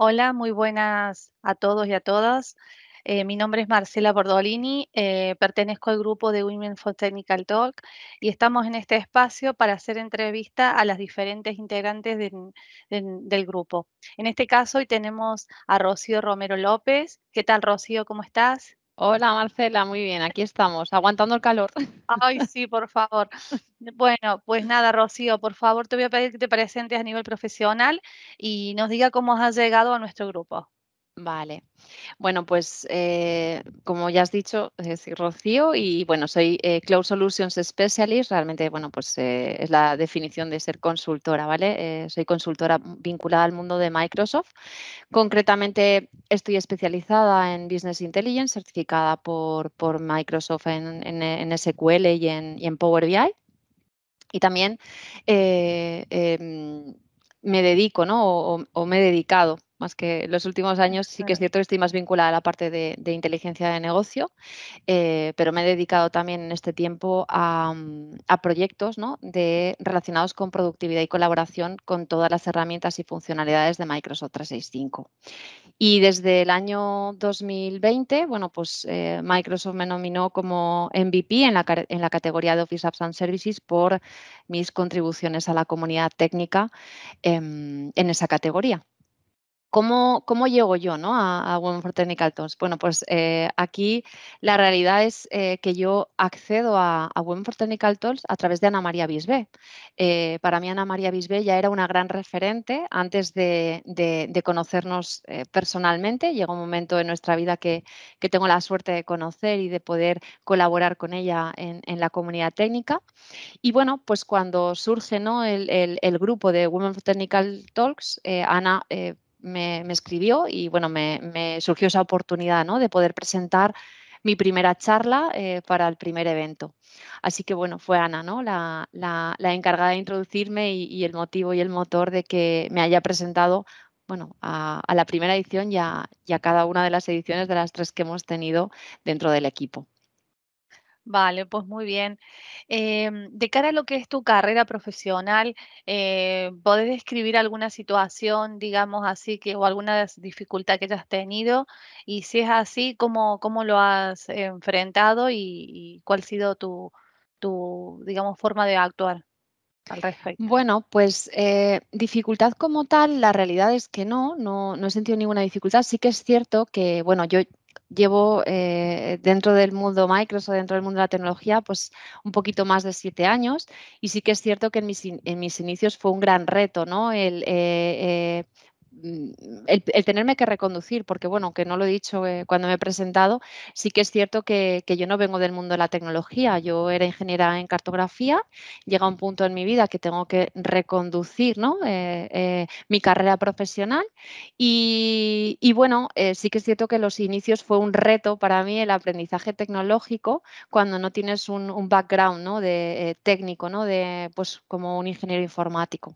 Hola, muy buenas a todos y a todas. Eh, mi nombre es Marcela Bordolini, eh, pertenezco al grupo de Women for Technical Talk y estamos en este espacio para hacer entrevista a las diferentes integrantes del grupo. En este caso hoy tenemos a Rocío Romero López. ¿Qué tal, Rocío? ¿Cómo estás? Hola Marcela, muy bien, aquí estamos, aguantando el calor. Ay, sí, por favor. Bueno, pues nada, Rocío, por favor te voy a pedir que te presentes a nivel profesional y nos diga cómo has llegado a nuestro grupo. Vale. Bueno, pues eh, como ya has dicho, soy Rocío y bueno, soy eh, Cloud Solutions Specialist. Realmente, bueno, pues eh, es la definición de ser consultora, ¿vale? soy consultora vinculada al mundo de Microsoft. Concretamente, estoy especializada en Business Intelligence, certificada por, Microsoft en, SQL y en, Power BI. Y también em, me dedico, ¿no? o, o me he dedicado más que los últimos años sí que es cierto que estoy más vinculada a la parte de, inteligencia de negocio, eh, pero me he dedicado también en este tiempo a, mm, proyectos de, relacionados con productividad y colaboración con todas las herramientas y funcionalidades de Microsoft 365. Y desde el año 2020, bueno, pues eh, Microsoft me nominó como MVP en la, categoría de Office Apps and Services por mis contribuciones a la comunidad técnica em, en esa categoría. ¿Cómo, ¿Cómo, llego yo ¿no? a, Women for Technical Talks? Bueno, pues eh, aquí la realidad es eh, que yo accedo a, Women for Technical Talks a través de Ana María Bisbé. Eh, para mí Ana María Bisbé ya era una gran referente antes de, conocernos personalmente. Llega un momento en nuestra vida que, tengo la suerte de conocer y de poder colaborar con ella en, la comunidad técnica. Y bueno, pues cuando surge ¿no? el, el, grupo de Women for Technical Talks, Ana me, escribió y bueno, me, surgió esa oportunidad ¿no? de poder presentar mi primera charla eh, para el primer evento. Así que bueno, fue Ana ¿no? la, encargada de introducirme y, el motivo y el motor de que me haya presentado bueno, a, la primera edición y a cada una de las ediciones de las tres que hemos tenido dentro del equipo. Vale, pues muy bien. Em, de cara a lo que es tu carrera profesional, eh, ¿podés describir alguna situación, digamos así, que, o alguna dificultad que hayas tenido? Y si es así, ¿cómo, cómo lo has enfrentado y, cuál ha sido tu, digamos, forma de actuar? Bueno, pues eh, dificultad como tal, la realidad es que no, no, he sentido ninguna dificultad. Sí que es cierto que, bueno, yo llevo eh, dentro del mundo Microsoft, dentro del mundo de la tecnología, pues un poquito más de siete años. Y sí que es cierto que en mis, inicios fue un gran reto, ¿no? El, eh, Mm, el, tenerme que reconducir, porque bueno, que no lo he dicho eh, cuando me he presentado, sí que es cierto que, yo no vengo del mundo de la tecnología, yo era ingeniera en cartografía, llega un punto en mi vida que tengo que reconducir eh, eh, mi carrera profesional y, bueno, sí que es cierto que los inicios fue un reto para mí el aprendizaje tecnológico cuando no tienes un, background de, técnico, ¿no? de pues como un ingeniero informático.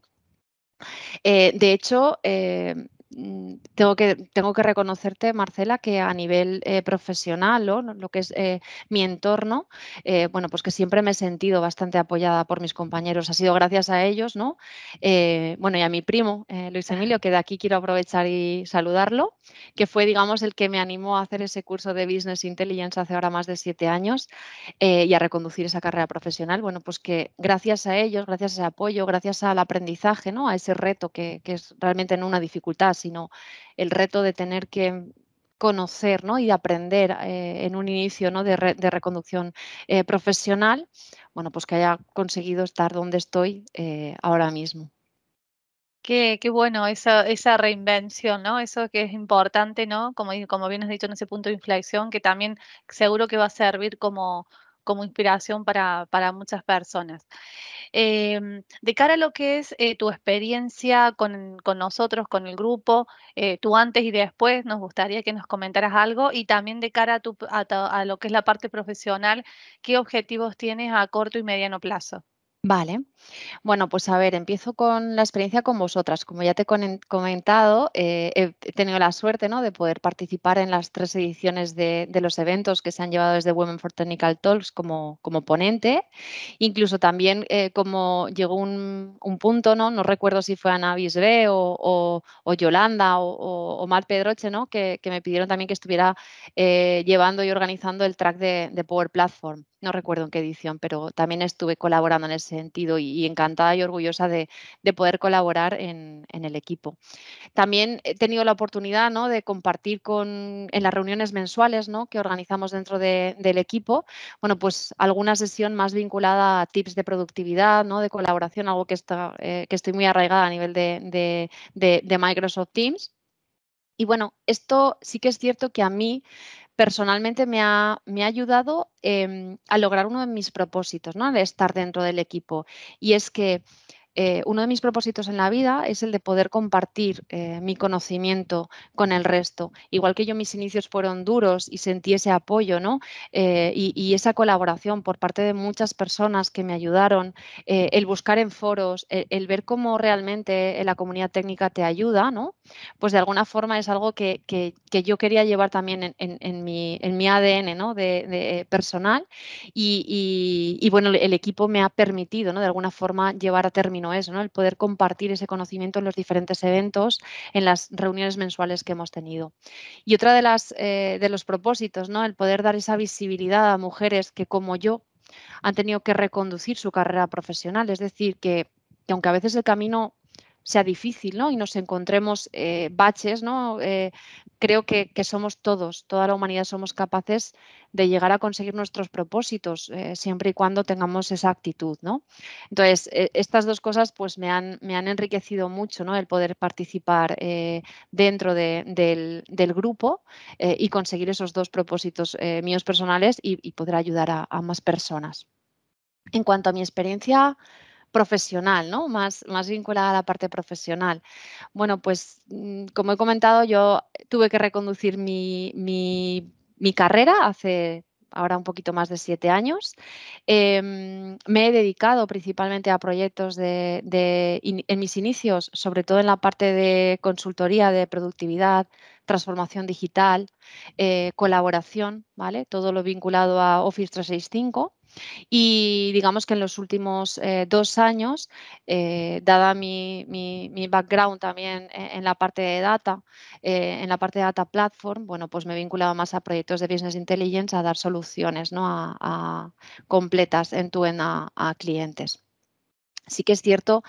Eh, de hecho, eh, Mm, tengo que, reconocerte, Marcela, que a nivel eh, profesional, ¿no? lo que es eh, mi entorno, eh, bueno, pues que siempre me he sentido bastante apoyada por mis compañeros. Ha sido gracias a ellos, ¿no? bueno, y a mi primo, Luis Emilio, que de aquí quiero aprovechar y saludarlo, que fue, digamos, el que me animó a hacer ese curso de Business Intelligence hace ahora más de siete años y a reconducir esa carrera profesional. Bueno, pues que gracias a ellos, gracias a ese apoyo, gracias al aprendizaje, ¿no? A ese reto que, que es realmente en una dificultad sino el reto de tener que conocer ¿no? y aprender eh, en un inicio ¿no? de, reconducción eh, profesional, bueno, pues que haya conseguido estar donde estoy eh, ahora mismo. Qué, bueno esa, reinvención, ¿no? Eso que es importante, ¿no? Como, como bien has dicho en ese punto de inflexión, que también seguro que va a servir como, como inspiración para, muchas personas. Em, de cara a lo que es eh, tu experiencia con, nosotros, con el grupo, eh, tú antes y después, nos gustaría que nos comentaras algo y también de cara a, tu, a lo que es la parte profesional, ¿qué objetivos tienes a corto y mediano plazo? Vale. Bueno, pues a ver, empiezo con la experiencia con vosotras. Como ya te eh, he comentado, he tenido la suerte ¿no? de poder participar en las tres ediciones de, los eventos que se han llevado desde Women for Technical Talks como, ponente. Incluso también eh, como llegó un, punto, ¿no? no recuerdo si fue Ana Bisbe o, Yolanda o, Mar Pedroche, ¿no? Que, me pidieron también que estuviera eh, llevando y organizando el track de Power Platform no recuerdo en qué edición, pero también estuve colaborando en ese sentido y, encantada y orgullosa de, poder colaborar en, el equipo. También he tenido la oportunidad ¿no? de compartir en las reuniones mensuales ¿no? que organizamos dentro del equipo, bueno, pues alguna sesión más vinculada a tips de productividad, ¿no? de colaboración, algo que, está, eh, que estoy muy arraigada a nivel de, de Microsoft Teams. Y bueno, esto sí que es cierto que a mí personalmente me ha, me ha ayudado em, a lograr uno de mis propósitos, ¿no? De estar dentro del equipo. Y es que eh, uno de mis propósitos en la vida es el de poder compartir eh, mi conocimiento con el resto. Igual que yo mis inicios fueron duros y sentí ese apoyo ¿no? Eh, y, esa colaboración por parte de muchas personas que me ayudaron, el buscar en foros, e, el, ver cómo realmente la comunidad técnica te ayuda, ¿no? pues de alguna forma es algo que, que, yo quería llevar también en, en, mi, en mi, ADN ¿no? de, personal y, y, bueno, el equipo me ha permitido ¿no? de alguna forma llevar a término no es, ¿no? El poder compartir ese conocimiento en los diferentes eventos, en las reuniones mensuales que hemos tenido. Y otra de las eh, de los propósitos, ¿no? El poder dar esa visibilidad a mujeres que como yo han tenido que reconducir su carrera profesional, es decir, que, aunque a veces el camino sea difícil y nos encontremos eh, baches, ¿no? Eh, creo que, somos todos, toda la humanidad somos capaces de llegar a conseguir nuestros propósitos, eh, siempre y cuando tengamos esa actitud, ¿no? Entonces, eh, estas dos cosas pues me han, me han enriquecido mucho, ¿no? El poder participar eh, dentro del, grupo y conseguir esos dos propósitos míos personales y, poder ayudar a, a más personas. En cuanto a mi experiencia profesional, ¿no? Más, más vinculada a la parte profesional. Bueno, pues mm, como he comentado, yo tuve que reconducir mi, carrera hace ahora un poquito más de siete años. Em, me he dedicado principalmente a proyectos de, en mis inicios, sobre todo en la parte de consultoría de productividad, transformación digital, eh, colaboración, ¿vale? Todo lo vinculado a Office 365. Y digamos que en los últimos eh, dos años, eh, dada mi, background también e, en, la parte de data, eh, en la parte de data platform, bueno, pues me he vinculado más a proyectos de business intelligence, a dar soluciones completas en tu en a, clientes. Sí que es cierto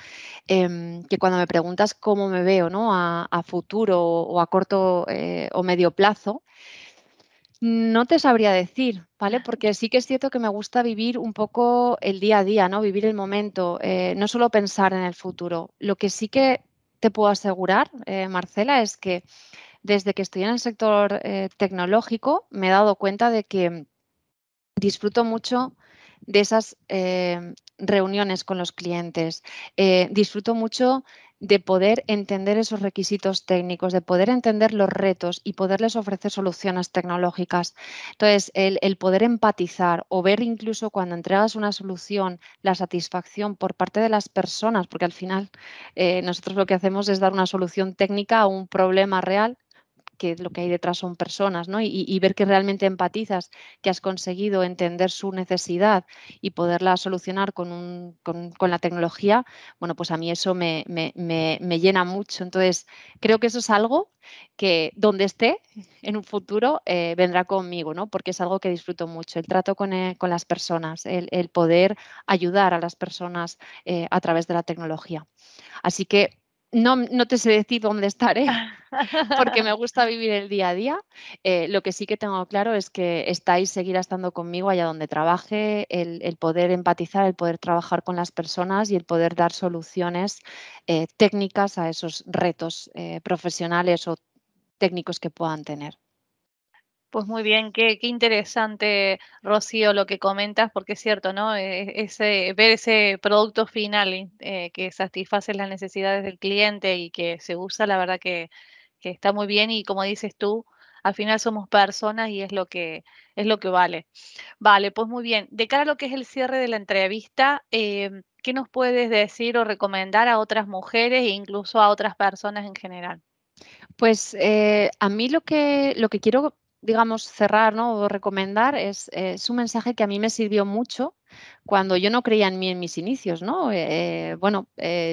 em, que cuando me preguntas cómo me veo a, futuro o, a corto o medio plazo, no te sabría decir, ¿vale? Porque sí que es cierto que me gusta vivir un poco el día a día, ¿no? Vivir el momento, eh, no solo pensar en el futuro. Lo que sí que te puedo asegurar, eh, Marcela, es que desde que estoy en el sector eh, tecnológico me he dado cuenta de que disfruto mucho de esas reuniones con los clientes, disfruto mucho de poder entender esos requisitos técnicos, de poder entender los retos y poderles ofrecer soluciones tecnológicas. Entonces, el, poder empatizar o ver incluso cuando entregas una solución la satisfacción por parte de las personas, porque al final eh, nosotros lo que hacemos es dar una solución técnica a un problema real que lo que hay detrás son personas, ¿no? Y, ver que realmente empatizas, que has conseguido entender su necesidad y poderla solucionar con, la tecnología, bueno, pues a mí eso me, llena mucho. Entonces, creo que eso es algo que donde esté en un futuro eh, vendrá conmigo, ¿no? Porque es algo que disfruto mucho, el trato con, eh, las personas, el, poder ayudar a las personas eh, a través de la tecnología. Así que no, te sé decir dónde estaré, porque me gusta vivir el día a día. Eh, lo que sí que tengo claro es que estáis, seguirá estando conmigo allá donde trabaje, el, poder empatizar, el poder trabajar con las personas y el poder dar soluciones eh, técnicas a esos retos eh, profesionales o técnicos que puedan tener. Pues muy bien, qué, interesante, Rocío, lo que comentas, porque es cierto, ¿no? E, e, ver ese producto final eh, que satisface las necesidades del cliente y que se usa, la verdad que, está muy bien y como dices tú, al final somos personas y es lo que es lo que vale. Vale, pues muy bien. De cara a lo que es el cierre de la entrevista, em, ¿qué nos puedes decir o recomendar a otras mujeres e incluso a otras personas en general? Pues eh, a mí lo que, lo que quiero digamos, cerrar o recomendar eh, es, un mensaje que a mí me sirvió mucho cuando yo no creía en mí en mis inicios, ¿no? Eh, eh, bueno,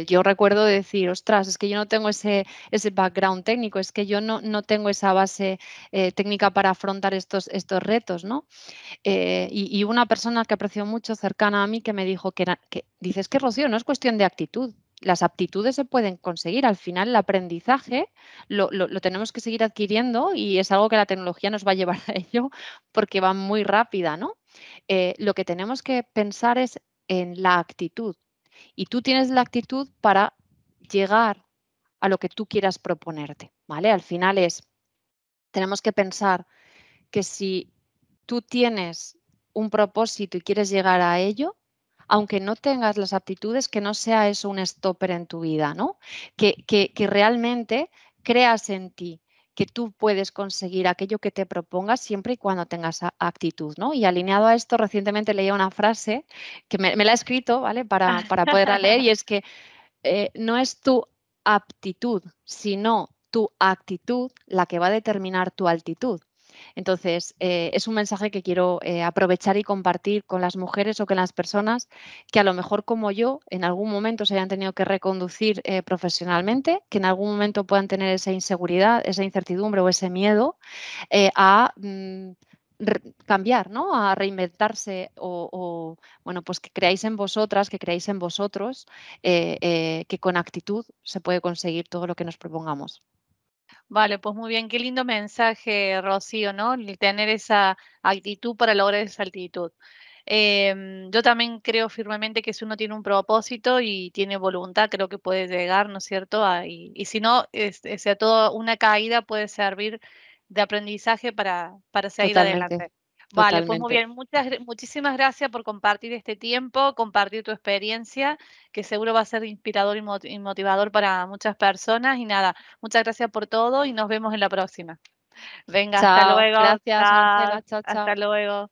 yo recuerdo decir, ostras, es que yo no tengo ese, ese background técnico, es que yo no, tengo esa base técnica para afrontar estos, estos retos, ¿no? Y, una persona que aprecio mucho cercana a mí que me dijo que, que dices que Rocío, no es cuestión de actitud, las aptitudes se pueden conseguir. Al final, el aprendizaje lo, tenemos que seguir adquiriendo y es algo que la tecnología nos va a llevar a ello porque va muy rápida, ¿no? Eh, lo que tenemos que pensar es en la actitud. Y tú tienes la actitud para llegar a lo que tú quieras proponerte, ¿vale? Al final es, tenemos que pensar que si tú tienes un propósito y quieres llegar a ello, aunque no tengas las aptitudes, que no sea eso un stopper en tu vida, ¿no? Que, realmente creas en ti que tú puedes conseguir aquello que te propongas siempre y cuando tengas actitud, ¿no? Y alineado a esto, recientemente leía una frase que me, la he escrito, ¿vale? Para, para poderla leer y es que eh, no es tu aptitud, sino tu actitud la que va a determinar tu altitud. Entonces, eh, es un mensaje que quiero eh, aprovechar y compartir con las mujeres o con las personas que a lo mejor como yo en algún momento se hayan tenido que reconducir eh, profesionalmente, que en algún momento puedan tener esa inseguridad, esa incertidumbre o ese miedo a... Mm, cambiar, ¿no? A reinventarse o, bueno, pues que creáis en vosotras, que creáis en vosotros, que con actitud se puede conseguir todo lo que nos propongamos. Vale, pues muy bien, qué lindo mensaje, Rocío, ¿no? El tener esa actitud para lograr esa actitud. Em, yo también creo firmemente que si uno tiene un propósito y tiene voluntad, creo que puede llegar, ¿no es cierto? Ah, y, si no, sea todo una caída puede servir de aprendizaje para, para seguir adelante. Vale, pues muy bien, muchas, muchísimas gracias por compartir este tiempo, compartir tu experiencia, que seguro va a ser inspirador y motivador para muchas personas. Y nada, muchas gracias por todo y nos vemos en la próxima. Venga, hasta luego. Gracias, chao, chao, Hasta luego.